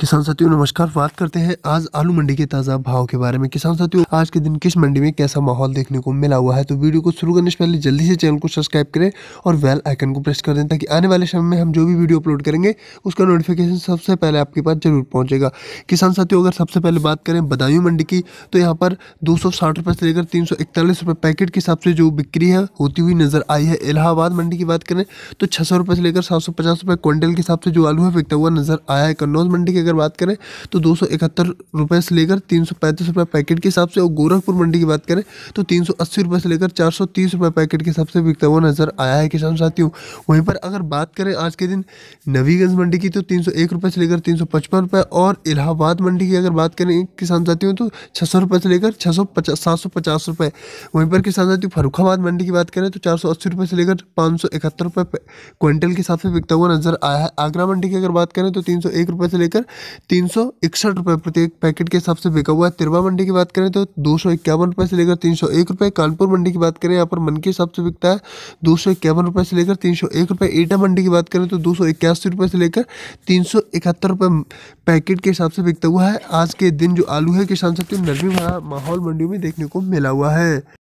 किसान साथियों नमस्कार बात करते हैं आज आलू मंडी के ताज़ा भाव के बारे में किसान साथियों आज के दिन किस मंडी में कैसा माहौल देखने को मिला हुआ है तो वीडियो को शुरू करने से पहले जल्दी से चैनल को सब्सक्राइब करें और वेल आइकन को प्रेस कर दें ताकि आने वाले समय में हम जो भी वीडियो अपलोड करेंगे उसका नोटिफिकेशन सबसे पहले आपके पास जरूर पहुँचेगा किसान साथियों अगर सबसे पहले बात करें बदायूं मंडी की तो यहाँ पर दो से लेकर तीन सौ पैकेट के हिसाब से जो बिक्री है होती हुई नजर आई है इलाहाबाद मंडी की बात करें तो छः से लेकर सात सौ क्विंटल के हिसाब से जो आलू है बिकता हुआ नजर आया है कन्नौज मंडी के अगर बात करें तो दो सौ इकहत्तर से लेकर तीन सौ पैंतीस पैकेट के हिसाब से और गोरखपुर मंडी की बात करें तो तीन सौ अस्सी से लेकर चार सौ तीस पैकेट के हिसाब से बिकता हुआ नज़र आया है किसान साथियों वहीं पर अगर बात करें आज के दिन नवीगंज मंडी की तो तीन सौ एक से लेकर तीन सौ पचपन और इलाहाबाद मंडी की अगर बात करें किसान साथियों तो छः सौ से लेकर छः सौ पचास सात सौ पचास रुपये वहीं पर किसान साथियों फरुखाबाद मंडी की बात करें तो चार सौ अस्सी रुपये से लेकर पाँच सौ इकहत्तर रुपये क्विंटल के हिसाब से बिकता हुआ नज़र आया है आगरा मंडी की अगर बात करें तो तीन सौ एक रुपये से लेकर तीन सौ इकसठ रुपये प्रति एक पैकेट के हिसाब से बिका हुआ है तिरवा मंडी की बात करें तो दो सौ इक्यावन रुपये से लेकर तीन सौ एक रुपये कानपुर मंडी की बात करें यहाँ पर मन के हिसाब से बिकता है दो सौ इक्यावन रुपये से लेकर तीन सौ एक रुपये ईटा मंडी की बात करें तो दो सौ इक्यासी रुपये से लेकर तीन सौ इकहत्तर रुपये पैकेट के हिसाब से बिकता हुआ है आज के दिन जो आलू है किसान सबके नरमी भरा माहौल मंडियों में देखने को मिला हुआ है